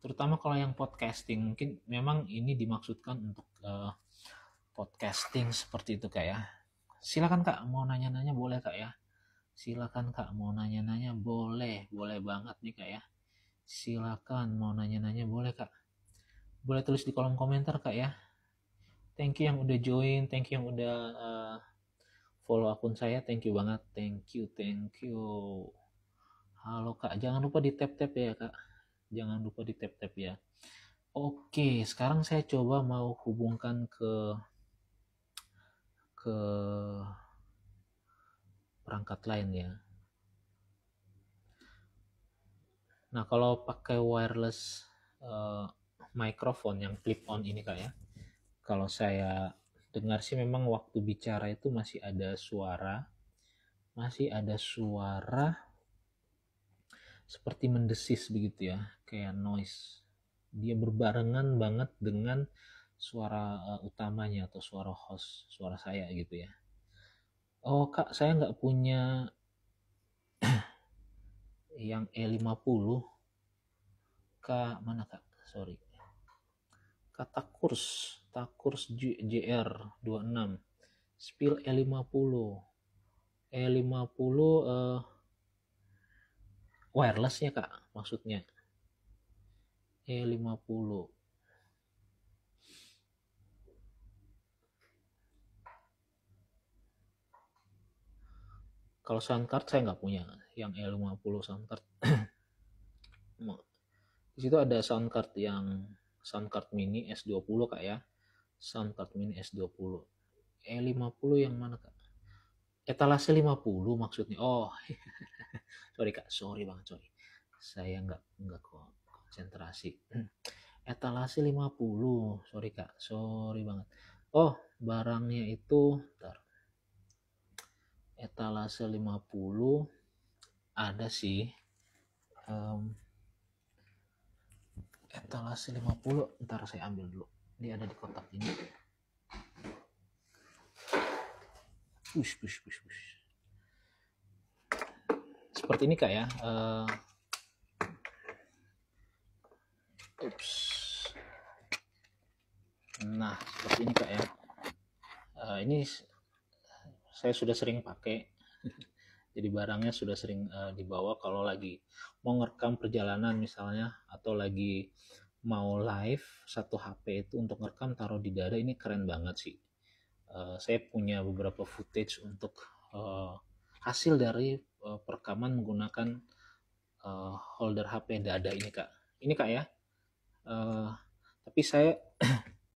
terutama kalau yang podcasting mungkin memang ini dimaksudkan untuk uh, podcasting seperti itu kak ya silakan kak mau nanya-nanya boleh kak ya silakan kak mau nanya-nanya boleh boleh banget nih kak ya silakan mau nanya-nanya boleh kak boleh tulis di kolom komentar kak ya thank you yang udah join thank you yang udah uh, follow akun saya thank you banget thank you thank you halo kak jangan lupa di tap tap ya kak jangan lupa di tap tap ya oke sekarang saya coba mau hubungkan ke ke perangkat lain ya nah kalau pakai wireless uh, microphone yang clip on ini kak ya kalau saya dengar sih memang waktu bicara itu masih ada suara masih ada suara seperti mendesis begitu ya, kayak noise. Dia berbarengan banget dengan suara uh, utamanya atau suara host, suara saya gitu ya. Oh kak, saya nggak punya yang E50. Kak, mana kak? Sorry. Kata kurs, takurs JR26. Spill E50. E50 eh, wireless ya kak maksudnya E50 kalau sound card saya nggak punya yang E50 sound card di situ ada sound card yang sound card mini S20 kak ya sound card mini S20 E50 yang mana kak etalase 50 maksudnya oh sorry kak sorry banget sorry saya nggak nggak konsentrasi etalase 50 sorry kak sorry banget oh barangnya itu ntar etalase 50 ada sih um, etalase 50 ntar saya ambil dulu ini ada di kotak ini push push push push seperti ini kak ya uh, ups. nah seperti ini kak ya uh, ini saya sudah sering pakai jadi barangnya sudah sering uh, dibawa kalau lagi mau ngerekam perjalanan misalnya atau lagi mau live satu HP itu untuk ngerekam taruh di dada ini keren banget sih uh, saya punya beberapa footage untuk uh, hasil dari uh, perekaman menggunakan uh, holder HP yang ada ini kak ini kak ya uh, tapi saya